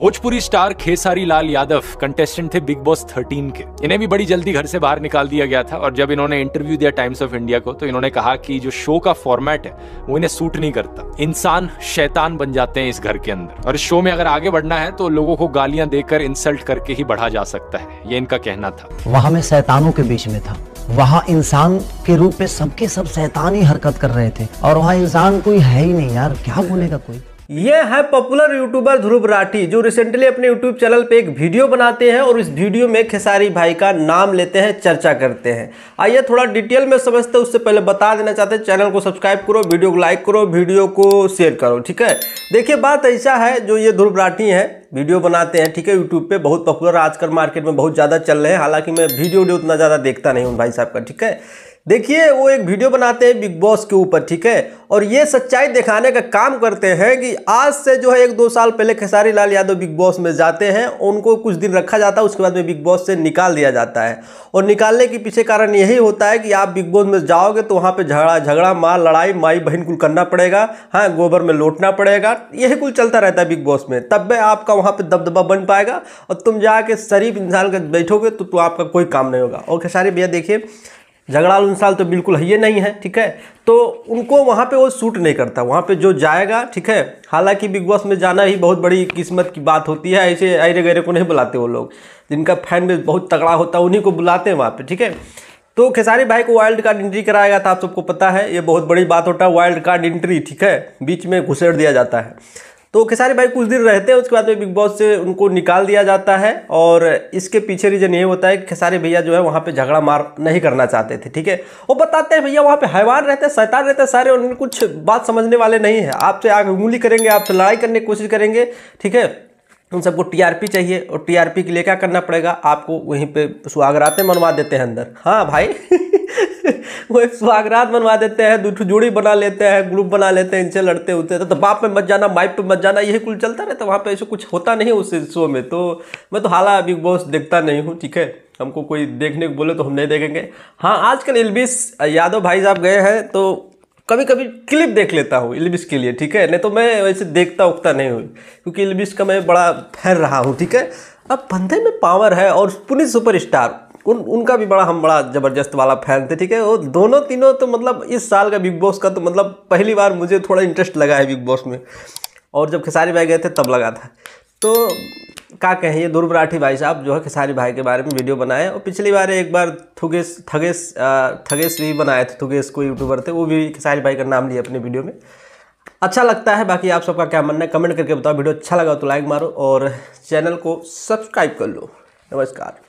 Bhojpuri star Khesari Lal Yadav contestant थे Bigg Boss 13 के इन्हें भी बड़ी जल्दी घर से बाहर निकाल दिया गया था और जब इन्होंने इंटरव्यू दिया टाइम्स ऑफ इंडिया को तो इन्होंने कहा कि जो शो का फॉर्मेट है वो इन्हें सूट नहीं करता इंसान शैतान बन जाते हैं इस घर के अंदर और इस शो में अगर आगे बढ़ना है तो लोगों को गालियां देकर इंसल्ट करके ही बढ़ा जा सकता है ये इनका कहना था वहाँ मैं शैतानों के बीच में था वहाँ इंसान के रूप में सबके सब शैतानी हरकत कर रहे थे और वहाँ इंसान कोई है ही नहीं यार क्या बोलेगा कोई ये है पॉपुलर यूट्यूबर ध्रुव राठी जो रिसेंटली अपने यूट्यूब चैनल पे एक वीडियो बनाते हैं और इस वीडियो में खेसारी भाई का नाम लेते हैं चर्चा करते हैं आइए थोड़ा डिटेल में समझते हैं उससे पहले बता देना चाहते हैं चैनल को सब्सक्राइब करो वीडियो को लाइक करो वीडियो को शेयर करो ठीक है देखिए बात ऐसा है जो ये ध्रुव राठी है वीडियो बनाते हैं ठीक है यूट्यूब पे बहुत पॉपुलर आजकल मार्केट में बहुत ज़्यादा चल रहे हैं हालांकि मैं वीडियो उतना ज़्यादा देखता नहीं हूँ भाई साहब का ठीक है देखिए वो एक वीडियो बनाते हैं बिग बॉस के ऊपर ठीक है और ये सच्चाई दिखाने का काम करते हैं कि आज से जो है एक दो साल पहले खेसारी लाल यादव बिग बॉस में जाते हैं उनको कुछ दिन रखा जाता है उसके बाद में बिग बॉस से निकाल दिया जाता है और निकालने के पीछे कारण यही होता है कि आप बिग बॉस में जाओगे तो वहाँ पर झगड़ा झगड़ा माँ लड़ाई माई बहन कुल करना पड़ेगा हाँ गोबर में लौटना पड़ेगा यही कुल चलता रहता है बिग बॉस में तब भी आपका वहाँ पर दबदबा बन पाएगा और तुम जाके शरीफ इंसान के बैठोगे तो, तो आपका कोई काम नहीं होगा और खेसारी भैया देखिए झगड़ालू इंसान तो बिल्कुल है ये नहीं है ठीक है तो उनको वहाँ पे वो सूट नहीं करता वहाँ पे जो जाएगा ठीक है हालांकि बिग बॉस में जाना ही बहुत बड़ी किस्मत की बात होती है ऐसे ऐरे गैरे को नहीं बुलाते वो लोग जिनका फैन बेस बहुत तगड़ा होता है उन्हीं को बुलाते हैं वहाँ पर ठीक है तो खेसारी भाई को वाइल्ड कार्ड एंट्री कराया गया था आप सबको पता है ये बहुत बड़ी बात होता है वाइल्ड कार्ड एंट्री ठीक है बीच में घुसेड़ दिया जाता है तो खेसारी भाई कुछ दिन रहते हैं उसके बाद में बिग बॉस से उनको निकाल दिया जाता है और इसके पीछे रीजन ये होता है कि खेसारी भैया जो है वहाँ पे झगड़ा मार नहीं करना चाहते थे ठीक है वो बताते हैं भैया वहाँ पे हैवान रहते हैं शैतान रहते हैं सारे उन्हें कुछ बात समझने वाले नहीं है आपसे आग उंगली करेंगे आपसे लड़ाई करने की कोशिश करेंगे ठीक है उन सबको टीआरपी चाहिए और टीआरपी के लिए क्या करना पड़ेगा आपको वहीं पे सुहागरातें मनवा देते हैं अंदर हाँ भाई वो सुहागरात मनवा देते हैं दूठ जोड़ी बना लेते हैं ग्रुप बना लेते हैं इनसे लड़ते होते तो बाप में मत जाना माइप पे मत जाना यही कुल चलता रहता वहाँ पे ऐसे कुछ होता नहीं उस शो में तो मैं तो हालांकि बिग बॉस देखता नहीं हूँ ठीक है हमको कोई देखने को बोले तो हम नहीं देखेंगे हाँ आजकल एलबीस यादव भाई साहब गए हैं तो कभी कभी क्लिप देख लेता हूँ इल्बिस के लिए ठीक है नहीं तो मैं वैसे देखता उखता नहीं हूँ क्योंकि इल्बिस का मैं बड़ा फैन रहा हूँ ठीक है अब बंदे में पावर है और सुपर सुपरस्टार उन उनका भी बड़ा हम बड़ा ज़बरदस्त वाला फैन थे ठीक है वो दोनों तीनों तो मतलब इस साल का बिग बॉस का तो मतलब पहली बार मुझे थोड़ा इंटरेस्ट लगा है बिग बॉस में और जब खेसारी भाई गए थे तब लगा था तो का कहें ये दुर्बराठी भाई साहब जो है खेसारी भाई के बारे में वीडियो बनाए और पिछली बार एक बार थुगेस थगेश थगेश भी बनाए थे थुगेश को यूट्यूबर थे वो भी खेसारी भाई का नाम लिए अपने वीडियो में अच्छा लगता है बाकी आप सबका क्या मानना है कमेंट करके बताओ वीडियो अच्छा लगा तो लाइक मारो और चैनल को सब्सक्राइब कर लो नमस्कार